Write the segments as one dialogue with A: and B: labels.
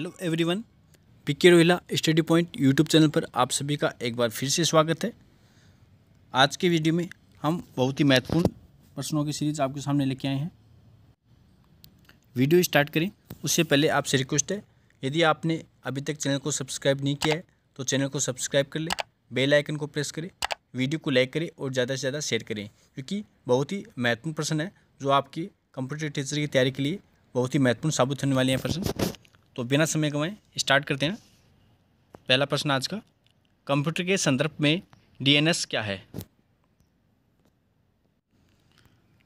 A: hello everyone PK Rohila study point YouTube channel पर आप सभी का एक बार फिर से स्वागत है आज के वीडियो में हम बहुत ही महत्वपूर्ण प्रश्नों की सीरीज आपके सामने लेके आए हैं वीडियो स्टार्ट करें उससे पहले आपसे रिक्वेस्ट है यदि आपने अभी तक चैनल को सब्सक्राइब नहीं किया है तो चैनल को सब्सक्राइब कर लें बेलाइकन को प्रेस करें वीडियो को लाइक करें और ज़्यादा से ज़्यादा शेयर करें क्योंकि बहुत ही महत्वपूर्ण प्रश्न है जो आपकी कंप्यूटर टीचर की तैयारी के लिए बहुत ही महत्वपूर्ण साबित होने वाले हैं प्रश्न तो बिना समय गंवाए स्टार्ट करते हैं पहला प्रश्न आज का कंप्यूटर के संदर्भ में डीएनएस क्या है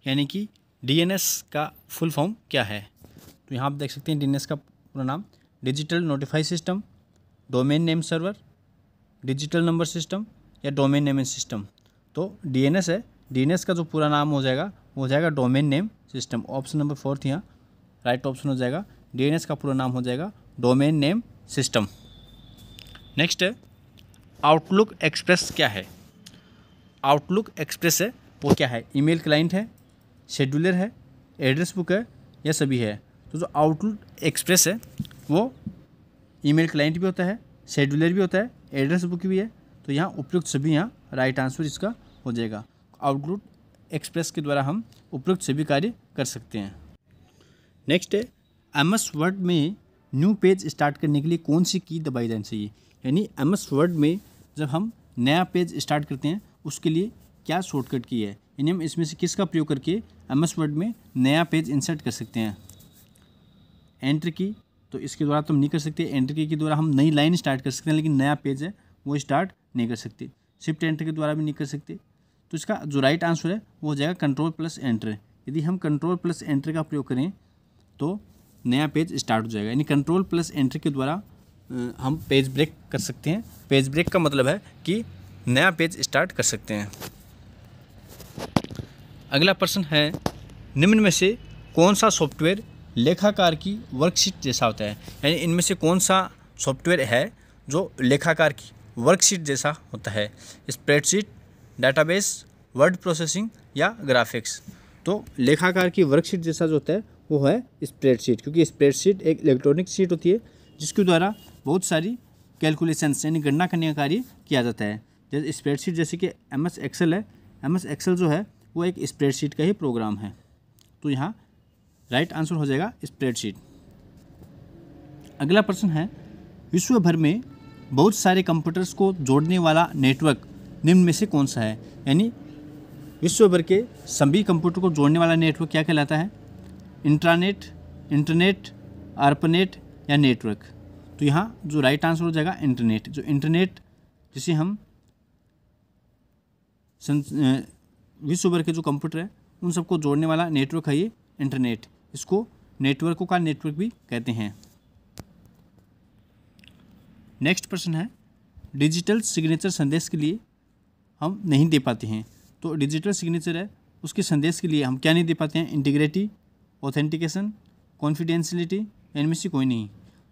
A: यानी कि डीएनएस का फुल फॉर्म क्या है तो यहाँ आप देख सकते हैं डीएनएस का पूरा नाम digital notify system domain name server digital number system या डोमेन नेम सिस्टम तो डीएनएस है डीएनएस का जो पूरा नाम हो जाएगा वो हो जाएगा domain name system option number fourth यहाँ राइट ऑप्शन हो जाएगा डीएनएस का पूरा नाम हो जाएगा डोमेन नेम सिस्टम नेक्स्ट है आउटलुक एक्सप्रेस क्या है आउटलुक एक्सप्रेस है वो क्या है ईमेल क्लाइंट है शेड्यूलर है एड्रेस बुक है यह सभी है तो जो आउटलुक एक्सप्रेस है वो ईमेल क्लाइंट भी होता है शेड्यूलर भी होता है एड्रेस बुक भी है तो यहाँ उपयुक्त सभी यहाँ राइट आंसर इसका हो जाएगा आउटलुक एक्सप्रेस के द्वारा हम उपयुक्त सभी कार्य कर सकते हैं नेक्स्ट है एम एस वर्ड में न्यू पेज स्टार्ट करने के लिए कौन सी की दबाई जानी चाहिए यानी एम एस वर्ड में जब हम नया पेज स्टार्ट करते हैं उसके लिए क्या शॉर्टकट की है यानी हम इसमें से किसका प्रयोग करके एम एस वर्ड में नया पेज इंसर्ट कर सकते हैं एंटर की तो इसके द्वारा तो हम नहीं कर सकते एंटर की के द्वारा हम नई लाइन स्टार्ट कर सकते हैं लेकिन नया पेज है वो स्टार्ट नहीं कर सकते शिफ्ट एंटर के द्वारा भी नहीं कर सकते तो इसका जो राइट आंसर है वो हो जाएगा कंट्रोल प्लस एंटर यदि हम कंट्रोल प्लस एंटर का प्रयोग करें तो नया पेज स्टार्ट हो जाएगा यानी कंट्रोल प्लस एंट्री के द्वारा हम पेज ब्रेक कर सकते हैं पेज ब्रेक का मतलब है कि नया पेज स्टार्ट कर सकते हैं अगला प्रश्न है निम्न में से कौन सा सॉफ्टवेयर लेखाकार की वर्कशीट जैसा होता है यानी इनमें से कौन सा सॉफ्टवेयर है जो लेखाकार की वर्कशीट जैसा होता है स्प्रेडशीट डाटाबेस वर्ड प्रोसेसिंग या ग्राफिक्स तो लेखाकार की वर्कशीट जैसा जो होता है वो है स्प्रेडशीट क्योंकि स्प्रेडशीट एक इलेक्ट्रॉनिक शीट होती है जिसके द्वारा बहुत सारी कैलकुलेशन यानी गणना करने का कार्य किया जाता है जैसे स्प्रेडशीट जैसे कि एम एस एक्सेल है एम एस एक्सेल जो है वो एक स्प्रेडशीट का ही प्रोग्राम है तो यहाँ राइट आंसर हो जाएगा स्प्रेडशीट अगला प्रश्न है विश्व भर में बहुत सारे कंप्यूटर्स को जोड़ने वाला नेटवर्क निम्न में से कौन सा है यानी विश्व भर के सभी कंप्यूटर को जोड़ने वाला नेटवर्क क्या कहलाता है इंट्रानेट इंटरनेट अर्पनेट या नेटवर्क तो यहाँ जो राइट आंसर हो जाएगा इंटरनेट जो इंटरनेट जिसे हम विश्व भर के जो कंप्यूटर है उन सबको जोड़ने वाला नेटवर्क है ये इंटरनेट इसको नेटवर्कों का नेटवर्क भी कहते हैं नेक्स्ट प्रश्न है डिजिटल सिग्नेचर संदेश के लिए हम नहीं दे पाते हैं तो डिजिटल सिग्नेचर है उसके संदेश के लिए हम क्या नहीं दे पाते हैं इंटीग्रिटी ऑथेंटिकेशन कॉन्फिडेंशलिटी इनमें से कोई नहीं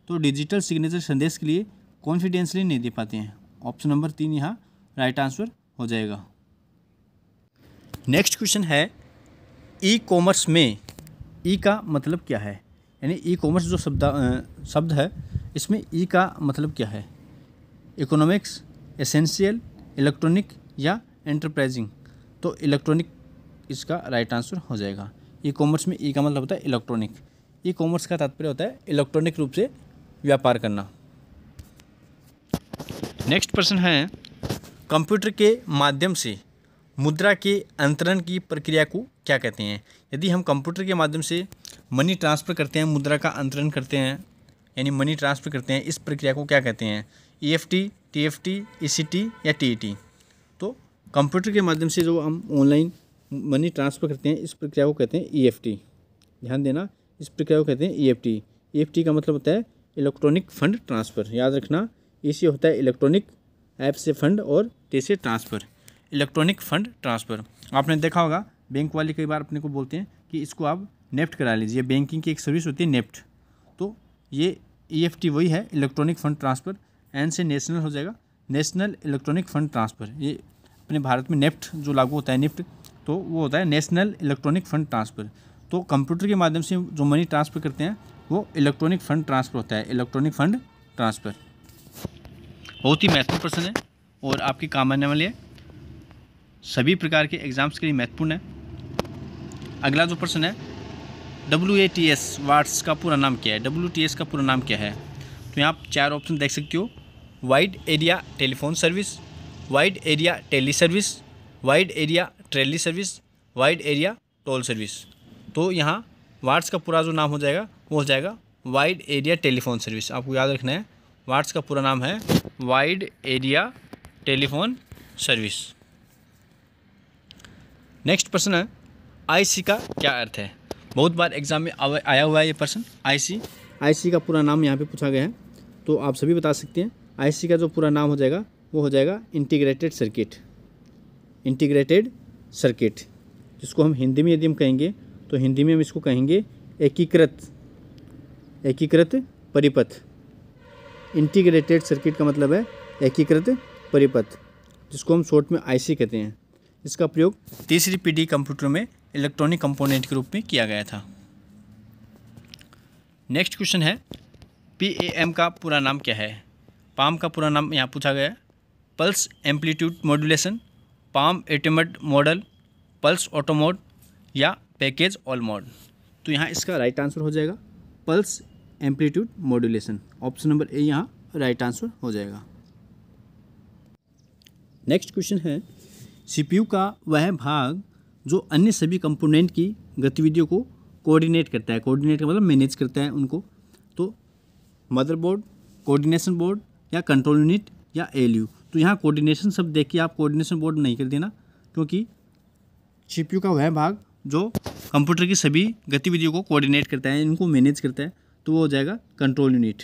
A: तो डिजिटल सिग्नेचर संदेश के लिए कॉन्फिडेंशली नहीं दे पाते हैं ऑप्शन नंबर तीन यहाँ राइट आंसर हो जाएगा नेक्स्ट क्वेश्चन है ई कॉमर्स में ई e का मतलब क्या है यानी ई कॉमर्स जो शब्द शब्द है इसमें ई e का मतलब क्या है इकोनॉमिक्स एसेंशियल इलेक्ट्रॉनिक या एंटरप्राइजिंग तो इलेक्ट्रॉनिक इसका राइट आंसर हो जाएगा ई कॉमर्स में ई e का मतलब होता है इलेक्ट्रॉनिक ई कॉमर्स का तात्पर्य होता है इलेक्ट्रॉनिक रूप से व्यापार करना नेक्स्ट प्रश्न है कंप्यूटर के माध्यम से मुद्रा के अंतरण की प्रक्रिया को क्या कहते हैं यदि हम कंप्यूटर के माध्यम से मनी ट्रांसफ़र करते हैं मुद्रा का अंतरण करते हैं यानी मनी ट्रांसफ़र करते हैं इस प्रक्रिया को क्या कहते हैं E F T T F T E C T या टी ई टी तो कंप्यूटर के माध्यम से जो हम ऑनलाइन मनी ट्रांसफ़र करते हैं इस प्रक्रिया को कहते हैं ईएफटी e ध्यान देना इस प्रक्रिया को कहते हैं ईएफटी e ईएफटी e का मतलब होता है इलेक्ट्रॉनिक फंड ट्रांसफ़र याद रखना इसी होता है इलेक्ट्रॉनिक ऐप से फंड और टे से ट्रांसफ़र इलेक्ट्रॉनिक फंड ट्रांसफ़र आपने देखा होगा बैंक वाले कई बार अपने को बोलते हैं कि इसको आप नेफ्ट करा लीजिए बैंकिंग की एक सर्विस होती है नेफ्ट तो ये ई वही है इलेक्ट्रॉनिक फ़ंड ट्रांसफ़र एन से नेशनल हो जाएगा नेशनल इलेक्ट्रॉनिक फ़ंड ट्रांसफ़र ये अपने भारत में नेफ्ट जो लागू होता है निफ्ट तो वो होता है नेशनल इलेक्ट्रॉनिक फंड ट्रांसफ़र तो कंप्यूटर के माध्यम से जो मनी ट्रांसफ़र करते हैं वो इलेक्ट्रॉनिक फंड ट्रांसफ़र होता है इलेक्ट्रॉनिक फंड ट्रांसफ़र बहुत ही महत्वपूर्ण प्रश्न है और आपके काम आने वाले सभी प्रकार के एग्ज़ाम्स के लिए महत्वपूर्ण है अगला जो प्रश्न है डब्ल्यू ए टी एस वाट्स का पूरा नाम क्या है डब्ल्यू टी एस का पूरा नाम क्या है तो यहाँ आप चार ऑप्शन देख सकते हो wide area telephone service wide area tele service wide area telly service wide area toll service तो यहाँ वाट्स का पूरा जो नाम हो जाएगा वो हो जाएगा वाइड एरिया टेलीफोन सर्विस आपको याद रखना है वाट्स का पूरा नाम है wide area telephone service next प्रश्न है आईसी का क्या अर्थ है बहुत बार एग्जाम में आया हुआ है ये प्रश्न आईसी आईसी का पूरा नाम यहाँ पे पूछा गया है तो आप सभी बता सकते हैं आईसी का जो पूरा नाम हो जाएगा वो हो जाएगा इंटीग्रेटेड सर्किट इंटीग्रेटेड सर्किट जिसको हम हिंदी में यदि हम कहेंगे तो हिंदी में हम इसको कहेंगे एकीकृत एकीकृत परिपथ इंटीग्रेटेड सर्किट का मतलब है एकीकृत परिपथ जिसको हम शॉर्ट में आईसी कहते हैं इसका प्रयोग तीसरी पीढ़ी कंप्यूटर में इलेक्ट्रॉनिक कंपोनेंट के रूप में किया गया था नेक्स्ट क्वेश्चन है पीएएम का पूरा नाम क्या है पाम का पूरा नाम यहाँ पूछा गया pulse amplitude modulation PAM estimate model pulse auto mode या पैकेज ऑल मोड तो यहाँ इसका राइट आंसर हो जाएगा pulse amplitude modulation option number A यहाँ राइट आंसर हो जाएगा नेक्स्ट क्वेश्चन है सीपीयू का वह भाग जो अन्य सभी कंपोनेंट की गतिविधियों को कोऑर्डिनेट करता है कोऑर्डिनेट मतलब मैनेज करता है उनको तो मदरबोर्ड कोऑर्डिनेशन बोर्ड या कंट्रोल यूनिट या एलयू तो यहाँ कोऑर्डिनेशन देख देखिए आप कोऑर्डिनेशन बोर्ड नहीं कर देना क्योंकि सीपीयू का वह भाग जो कंप्यूटर की सभी गतिविधियों को कोऑर्डिनेट करता है इनको मैनेज करता है तो वो हो जाएगा कंट्रोल यूनिट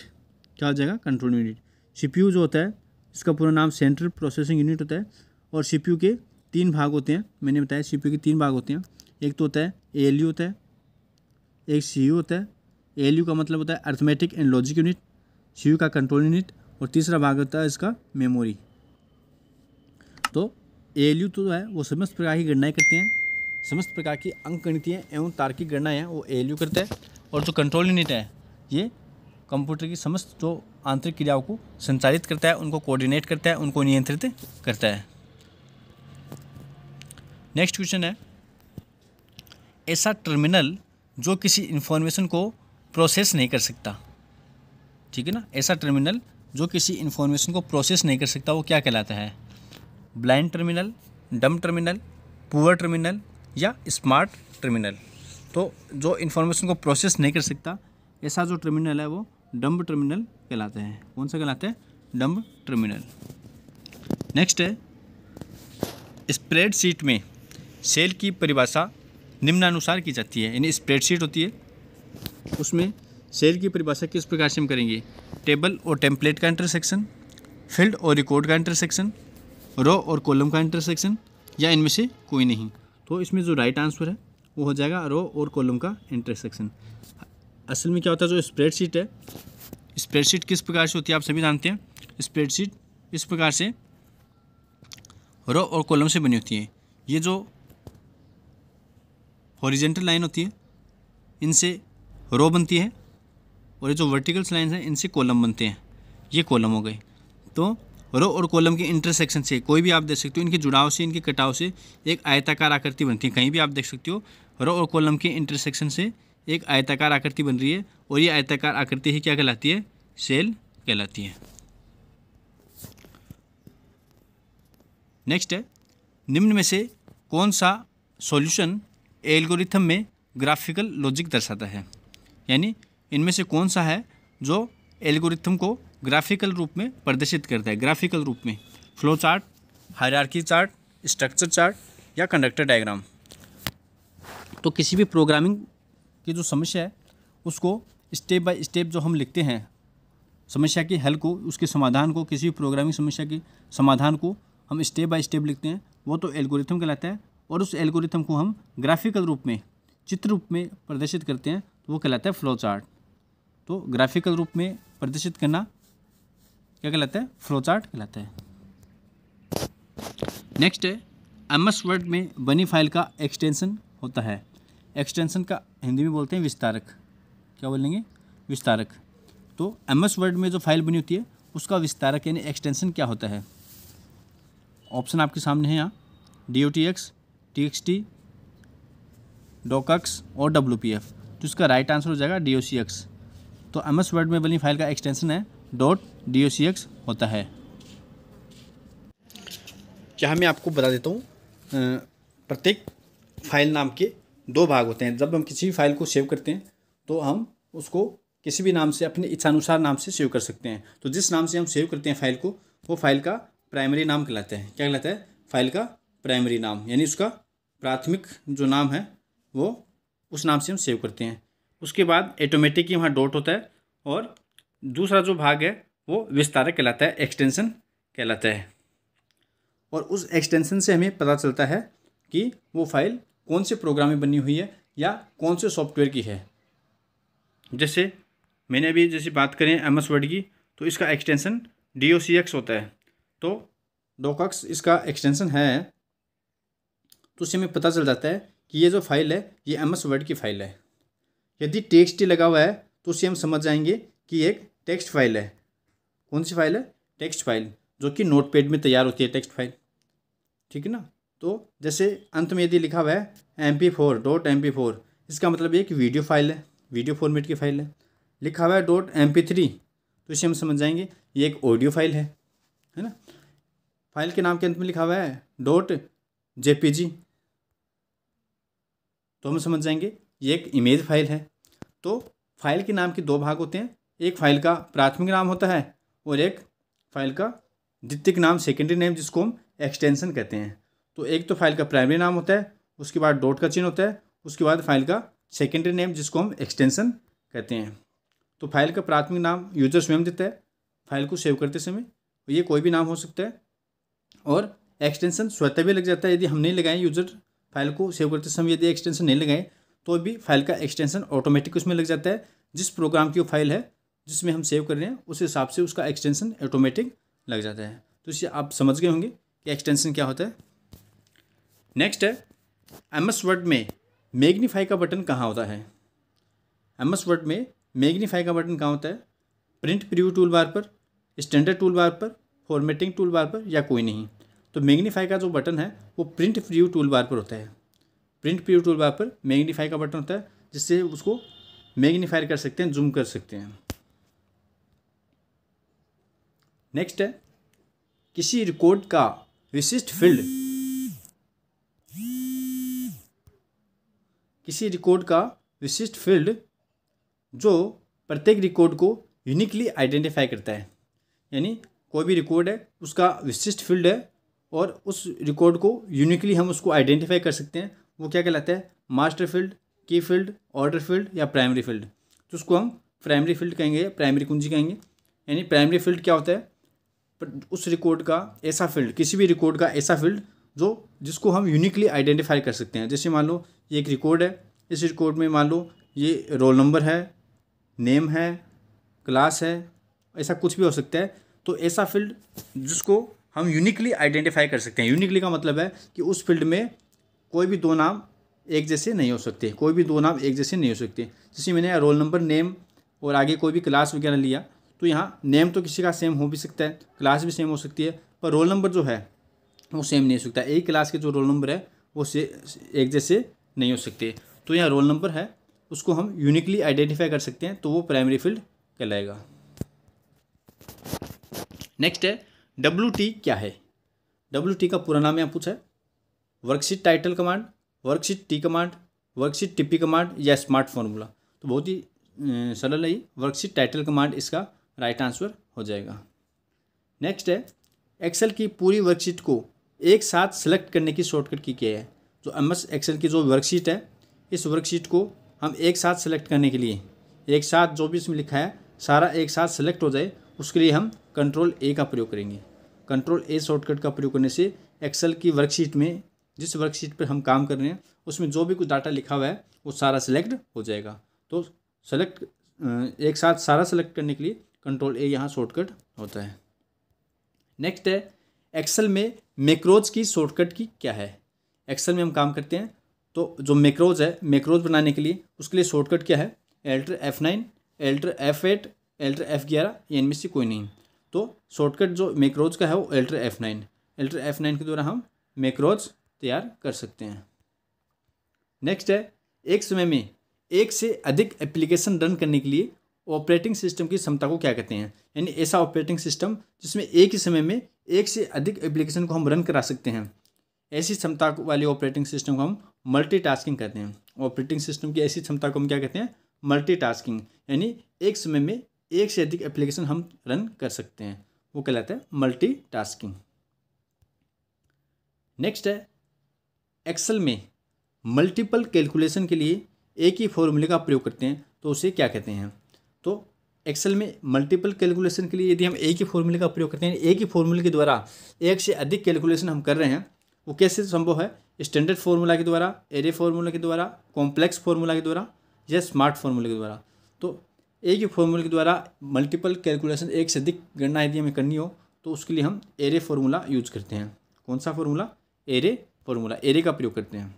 A: क्या हो जाएगा कंट्रोल यूनिट सी जो होता है इसका पूरा नाम सेंट्रल प्रोसेसिंग यूनिट होता है और सी के तीन भाग होते हैं मैंने बताया सी के तीन भाग होते हैं एक तो होता है ए होता है एक सी होता है ए का मतलब होता है arithmetic and logic unit C का कंट्रोल यूनिट और तीसरा भाग होता है इसका मेमोरी ए तो है वो समस्त प्रकार की गणनाएँ करते हैं समस्त प्रकार की अंक गणितीय एवं तार्किक गणनाएँ वो ए करते हैं और जो कंट्रोल यूनिट है ये कंप्यूटर की समस्त जो आंतरिक क्रियाओं को संचालित करता है उनको कोऑर्डिनेट करता है उनको नियंत्रित करता है नेक्स्ट क्वेश्चन है ऐसा टर्मिनल जो किसी इन्फॉर्मेशन को प्रोसेस नहीं कर सकता ठीक है ना ऐसा टर्मिनल जो किसी इन्फॉर्मेशन को प्रोसेस नहीं कर सकता वो क्या कहलाता है blind terminal dumb terminal poor terminal या स्मार्ट टर्मिनल तो जो इन्फॉर्मेशन को प्रोसेस नहीं कर सकता ऐसा जो टर्मिनल है वो डम्ब टर्मिनल कहलाते हैं कौन सा कहलाते हैं डम्ब टर्मिनल नेक्स्ट है स्प्रेड शीट में सेल की परिभाषा निम्नानुसार की जाती है यानी स्प्रेड शीट होती है उसमें सेल की परिभाषा किस प्रकार से हम करेंगे टेबल और टेम्पलेट का इंटरसेक्शन फील्ड और रिकॉर्ड का इंटरसेक्शन रो और कॉलम का इंटरसेक्शन या इनमें से कोई नहीं तो इसमें जो राइट आंसर है वो हो जाएगा रो और कॉलम का इंटरसेक्शन असल में क्या होता है जो स्प्रेडशीट है स्प्रेडशीट किस प्रकार से होती है आप सभी जानते हैं स्प्रेडशीट इस प्रकार से रो और कॉलम से बनी होती है ये जो हॉरिजेंटल लाइन होती है इनसे रो बनती है और ये जो वर्टिकल्स लाइन हैं इनसे कॉलम बनते हैं ये कॉलम हो गए तो रो और कॉलम के इंटरसेक्शन से कोई भी आप देख सकते हो इनके जुड़ाव से इनके कटाव से एक आयताकार आकृति बनती है कहीं भी आप देख सकते हो रो और कॉलम के इंटरसेक्शन से एक आयताकार आकृति बन रही है और ये आयताकार आकृति ही क्या कहलाती है सेल कहलाती है नेक्स्ट है निम्न में से कौन सा सॉल्यूशन एल्गोरिथम में ग्राफिकल लॉजिक दर्शाता है यानी इनमें से कौन सा है जो एल्गोरिथम को ग्राफिकल रूप में प्रदर्शित करता है ग्राफिकल रूप में flow chart hierarchy chart structure chart या कंडक्टर डायग्राम तो किसी भी प्रोग्रामिंग की जो समस्या है उसको स्टेप बाय स्टेप जो हम लिखते हैं समस्या के हल को उसके समाधान को किसी भी प्रोग्रामिंग समस्या के समाधान को हम स्टेप बाय स्टेप लिखते हैं वो तो एल्गोरिथम कहलाता है और उस एल्गोरिथम को हम ग्राफिकल रूप में चित्र रूप में प्रदर्शित करते हैं तो वो कहलाता है फ्लो चार्ट तो ग्राफिकल रूप में प्रदर्शित करना क्या कहलाते हैं फ्लो चार्ट कहलाते हैं नेक्स्ट है एम एस वर्ड में बनी फाइल का एक्सटेंशन होता है एक्सटेंशन का हिंदी में बोलते हैं विस्तारक क्या बोलेंगे विस्तारक तो एम एस वर्ड में जो फाइल बनी होती है उसका विस्तारक यानी एक्सटेंशन क्या होता है ऑप्शन आपके सामने है यहाँ D O T X T X T docx और डब्ल्यू पी एफ तो इसका राइट आंसर हो जाएगा डी ओ सी एक्स तो एम एस वर्ड में बनी फाइल का एक्सटेंशन है डॉट डी होता है क्या मैं आपको बता देता हूँ प्रत्येक फाइल नाम के दो भाग होते हैं जब हम किसी भी फाइल को सेव करते हैं तो हम उसको किसी भी नाम से अपने इच्छानुसार नाम से सेव कर सकते हैं तो जिस नाम से हम सेव करते हैं फाइल को वो फाइल का प्राइमरी नाम कहलाते हैं क्या कहलाता है फाइल का प्राइमरी नाम यानी उसका प्राथमिक जो नाम है वो उस नाम से हम सेव करते हैं उसके बाद ऐटोमेटिक ही वहाँ डॉट होता है और दूसरा जो भाग है वो विस्तारक कहलाता है एक्सटेंसन कहलाता है और उस एक्सटेंशन से हमें पता चलता है कि वो फाइल कौन से प्रोग्राम में बनी हुई है या कौन से सॉफ्टवेयर की है जैसे मैंने अभी जैसे बात करें एम एस वर्ड की तो इसका extension D O C X होता है तो डोकक्स इसका एक्सटेंसन है तो उससे हमें पता चल जाता है कि ये जो फाइल है ये एम एस वर्ड की फाइल है यदि टेक्स्ट ही लगा हुआ है तो उससे हम समझ जाएंगे कि एक टेक्स्ट फाइल है कौन सी फाइल है टेक्स्ट फाइल जो कि नोट में तैयार होती है टेक्स्ट फाइल ठीक है ना तो जैसे अंत में यदि लिखा हुआ है M P four dot M P four इसका मतलब एक वीडियो फाइल है वीडियो फॉर्मेट की फाइल है लिखा हुआ है डॉट एम पी थ्री तो इसे हम समझ जाएंगे ये एक ऑडियो फाइल है है ना फाइल के नाम के अंत में लिखा हुआ है डॉट जे पी जी तो हम समझ जाएंगे ये एक इमेज फाइल है तो फाइल के नाम के दो भाग होते हैं एक फाइल का प्राथमिक नाम होता है और एक फाइल का द्वितीय नाम सेकेंडरी नेम जिसको हम एक्सटेंसन कहते हैं तो एक तो फाइल का प्राइमरी नाम होता है उसके बाद डॉट का चिन्ह होता है उसके बाद फाइल का सेकेंडरी नेम जिसको हम एक्सटेंसन कहते हैं तो फाइल का प्राथमिक नाम यूजर स्वयं देता है फाइल को सेव करते समय ये कोई भी नाम हो सकता है और एक्सटेंशन स्वतः भी लग जाता है यदि हम नहीं लगाएं यूजर फाइल को सेव करते समय यदि एक्सटेंसन नहीं लगाएं तो भी फाइल का एक्सटेंसन ऑटोमेटिक उसमें लग जाता है जिस प्रोग्राम की वो फाइल है जिसमें हम सेव कर रहे हैं उस हिसाब से उसका एक्सटेंशन ऑटोमेटिक लग जाता है तो इसे आप समझ गए होंगे कि एक्सटेंशन क्या होता है नेक्स्ट है एम एस वर्ड में मैग्नीफाई का बटन कहाँ होता है एम एस वर्ड में मैग्नीफाई का बटन कहाँ होता है प्रिंट प्रिव्यू टूल बार पर स्टैंडर्ड टूल बार पर फॉर्मेटिंग टूल बार पर या कोई नहीं तो मैग्नीफाई का जो बटन है वो प्रिंट प्रिव्यू टूल बार पर होता है प्रिंट प्रिव्यू टूल बार पर मैग्नीफाई का बटन होता है जिससे उसको मैग्नीफाई कर सकते हैं जूम कर सकते हैं नेक्स्ट है किसी रिकॉर्ड का विशिष्ट फील्ड किसी रिकॉर्ड का विशिष्ट फील्ड जो प्रत्येक रिकॉर्ड को यूनिकली आइडेंटिफाई करता है यानी कोई भी रिकॉर्ड है उसका विशिष्ट फील्ड है और उस रिकॉर्ड को यूनिकली हम उसको आइडेंटिफाई कर सकते हैं वो क्या कहलाता है मास्टर फील्ड की फील्ड ऑर्डर फील्ड या प्राइमरी फील्ड तो उसको हम प्राइमरी फील्ड कहेंगे प्राइमरी कुंजी कहेंगे यानी प्राइमरी फील्ड क्या होता है उस रिकॉर्ड का ऐसा फील्ड किसी भी रिकॉर्ड का ऐसा फील्ड जो जिसको हम यूनिकली आइडेंटिफाई कर सकते हैं जैसे मान लो ये एक रिकॉर्ड है इस रिकॉर्ड में मान लो ये रोल नंबर है नेम है क्लास है ऐसा कुछ भी हो सकता है तो ऐसा फील्ड जिसको हम यूनिकली आइडेंटिफाई कर सकते हैं यूनिकली का मतलब है कि उस फील्ड में कोई भी दो नाम एक जैसे नहीं हो सकते कोई भी दो नाम एक जैसे नहीं हो सकते जैसे मैंने रोल नंबर नेम और आगे कोई भी क्लास वगैरह लिया तो यहाँ नेम तो किसी का सेम हो भी सकता है क्लास भी सेम हो सकती है पर रोल नंबर जो है वो सेम नहीं हो सकता एक क्लास के जो रोल नंबर है वो से एक जैसे नहीं हो सकते तो यहाँ रोल नंबर है उसको हम यूनिकली आइडेंटिफाई कर सकते हैं तो वो प्राइमरी फील्ड कहलाएगा नेक्स्ट है डब्ल्यू टी क्या है डब्ल्यू टी का पूरा नाम यहाँ पूछा है worksheet title command worksheet T command worksheet TP command या स्मार्ट फार्मूला तो बहुत ही सरल है ये वर्कशीट टाइटल कमांड इसका राइट आंसर हो जाएगा नेक्स्ट है एक्सेल की पूरी वर्कशीट को एक साथ सेलेक्ट करने की शॉर्टकट की क्या है जो तो एम एस एक्सेल की जो वर्कशीट है इस वर्कशीट को हम एक साथ सेलेक्ट करने के लिए एक साथ जो भी इसमें लिखा है सारा एक साथ सेलेक्ट हो जाए उसके लिए हम कंट्रोल ए का प्रयोग करेंगे कंट्रोल ए शॉर्टकट का प्रयोग करने से एक्सेल की वर्कशीट में जिस वर्कशीट पर हम काम कर रहे हैं उसमें जो भी कुछ डाटा लिखा हुआ है वो सारा सेलेक्ट हो जाएगा तो सेलेक्ट एक साथ सारा सेलेक्ट करने के लिए कंट्रोल ए यहाँ शॉर्टकट होता है नेक्स्ट है एक्सेल में मेक्रोज की शॉर्टकट की क्या है एक्सेल में हम काम करते हैं तो जो मेक्रोज है मेक्रोज बनाने के लिए उसके लिए शॉर्टकट क्या है Alt F nine Alt F eight Alt F ग्यारह या इनमें से कोई नहीं तो शॉर्टकट जो मेक्रोज का है वो Alt F nine Alt F nine के द्वारा हम मेक्रोज तैयार कर सकते हैं नेक्स्ट है एक समय में एक से अधिक एप्लीकेशन रन करने के लिए ऑपरेटिंग सिस्टम की क्षमता को क्या कहते हैं यानी ऐसा ऑपरेटिंग सिस्टम जिसमें एक ही समय में एक से अधिक एप्लीकेशन को हम रन करा सकते हैं ऐसी क्षमता वाले ऑपरेटिंग सिस्टम को हम मल्टीटास्किंग कहते हैं ऑपरेटिंग सिस्टम की ऐसी क्षमता को हम क्या कहते हैं मल्टीटास्किंग यानी एक समय में एक से अधिक एप्लीकेशन हम रन कर सकते हैं वो कहलाता है टास्किंग नेक्स्ट है एक्सेल में मल्टीपल कैलकुलेशन के लिए एक ही फॉर्मूले का प्रयोग करते हैं तो उसे क्या कहते हैं तो एक्सेल में मल्टीपल कैलकुलेशन के लिए यदि हम एक ही फॉर्मूले का प्रयोग करते हैं एक ही फॉर्मूले के द्वारा एक से अधिक कैलकुलेशन हम कर रहे हैं वो कैसे संभव है स्टैंडर्ड फार्मूला के द्वारा एरे फार्मूला के द्वारा कॉम्प्लेक्स फार्मूला के द्वारा या स्मार्ट फार्मूले के द्वारा तो एक ही फार्मूले के द्वारा मल्टीपल कैलकुलेशन एक से अधिक गणना यदि हमें करनी हो तो उसके लिए हम एरे फार्मूला यूज करते हैं कौन सा फार्मूला एरे फार्मूला एरे का प्रयोग करते हैं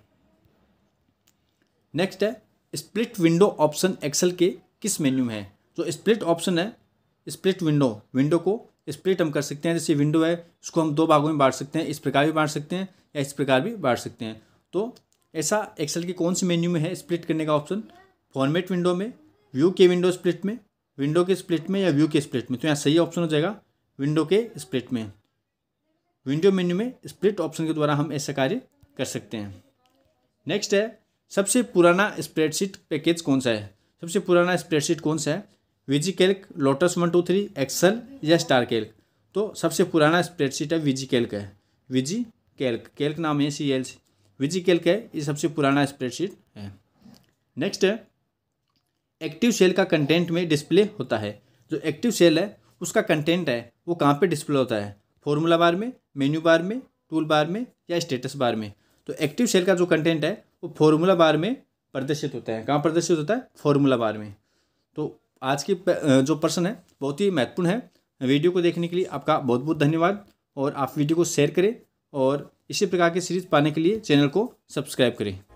A: नेक्स्ट है स्प्लिट विंडो ऑप्शन एक्सेल के किस मेन्यू में है जो स्प्लिट ऑप्शन है स्प्लिट विंडो विंडो को स्प्लिट हम कर सकते हैं जैसे विंडो है उसको हम दो भागों में बांट सकते हैं इस प्रकार भी बांट सकते हैं या इस प्रकार भी बांट सकते हैं तो ऐसा एक्सेल के कौन से मेन्यू में है स्प्लिट करने का ऑप्शन फॉर्मेट विंडो में व्यू के विंडो स्प्लिट में विंडो के स्प्लिट में या व्यू के स्प्लिट में तो यहाँ सही ऑप्शन हो जाएगा विंडो के स्प्लिट में विंडो मेन्यू में स्प्लिट ऑप्शन के द्वारा हम ऐसा कार्य कर सकते हैं नेक्स्ट है सबसे पुराना स्प्रेडशीट पैकेज कौन सा है सबसे पुराना स्प्रेडशीट कौन सा है VisiCalc Lotus one two three Excel या स्टार कैल्क तो सबसे पुराना स्प्रेडशीट है विजी कैल्क है विजी कैल्क कैल्क नाम है सी एल सी विजी कैल्क है ये सबसे पुराना स्प्रेडशीट है नेक्स्ट है एक्टिव सेल का कंटेंट में डिस्प्ले होता है जो एक्टिव सेल है उसका कंटेंट है वो कहाँ पे डिस्प्ले होता है फॉर्मूला बार में मेन्यू बार में टूल बार में या स्टेटस बार में तो एक्टिव सेल का जो कंटेंट है वो फॉर्मूला बार में प्रदर्शित होता है कहाँ प्रदर्शित होता है फॉर्मूला बार में तो आज की जो प्रश्न है बहुत ही महत्वपूर्ण है वीडियो को देखने के लिए आपका बहुत बहुत धन्यवाद और आप वीडियो को शेयर करें और इसी प्रकार की सीरीज पाने के लिए चैनल को सब्सक्राइब करें